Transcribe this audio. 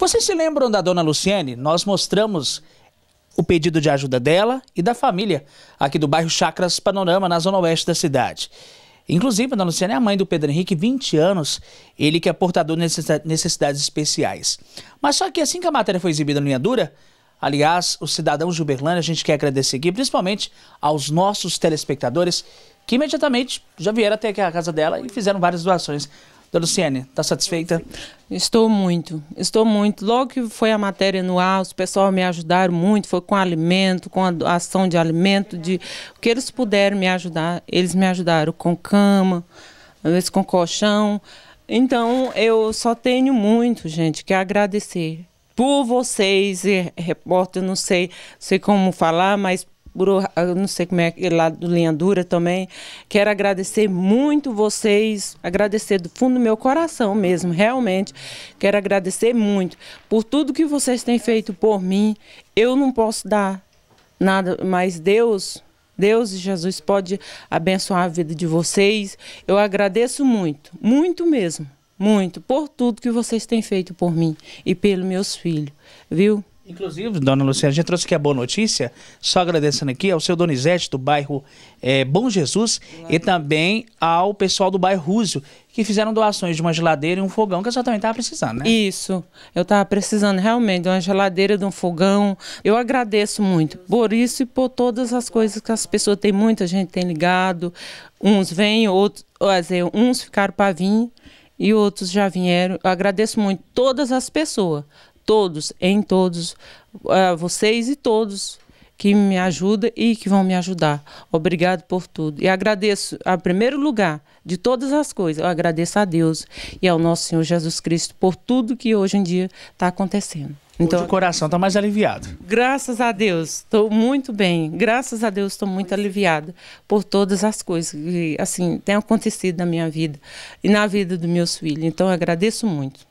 Vocês se lembram da dona Luciene? Nós mostramos o pedido de ajuda dela e da família aqui do bairro Chacras Panorama, na zona oeste da cidade. Inclusive, a dona Luciene é a mãe do Pedro Henrique, 20 anos, ele que é portador de necessidades especiais. Mas só que assim que a matéria foi exibida no Linha Dura, aliás, o cidadão Gilberlândia, a gente quer agradecer aqui, principalmente aos nossos telespectadores, que imediatamente já vieram até aqui a casa dela e fizeram várias doações. Da Luciene, está satisfeita? Estou muito, estou muito. Logo que foi a matéria no ar, os pessoal me ajudaram muito, foi com alimento, com a ação de alimento, de o que eles puderam me ajudar, eles me ajudaram com cama, às vezes com colchão. Então, eu só tenho muito, gente, que agradecer por vocês, eh, repórter, não sei, sei como falar, mas ah, eu não sei como é, lá do Linha Dura também. Quero agradecer muito vocês, agradecer do fundo do meu coração mesmo, realmente. Quero agradecer muito por tudo que vocês têm feito por mim. Eu não posso dar nada, mas Deus, Deus e Jesus pode abençoar a vida de vocês. Eu agradeço muito, muito mesmo, muito, por tudo que vocês têm feito por mim e pelos meus filhos, viu? Inclusive, dona Luciana, a gente trouxe aqui a boa notícia, só agradecendo aqui ao seu Donizete do bairro é, Bom Jesus e também ao pessoal do bairro Rússio, que fizeram doações de uma geladeira e um fogão, que a senhora também estava precisando, né? Isso, eu estava precisando realmente de uma geladeira, de um fogão. Eu agradeço muito por isso e por todas as coisas que as pessoas têm, muita gente tem ligado. Uns vêm, outros, dizer, uns ficaram para vir e outros já vieram. Eu agradeço muito todas as pessoas, todos, em todos, uh, vocês e todos que me ajudam e que vão me ajudar. Obrigado por tudo. E agradeço, a primeiro lugar, de todas as coisas, eu agradeço a Deus e ao nosso Senhor Jesus Cristo por tudo que hoje em dia está acontecendo. Então, o coração está mais aliviado. Graças a Deus, estou muito bem. Graças a Deus, estou muito é. aliviada por todas as coisas que assim têm acontecido na minha vida e na vida dos meus filhos. Então, agradeço muito.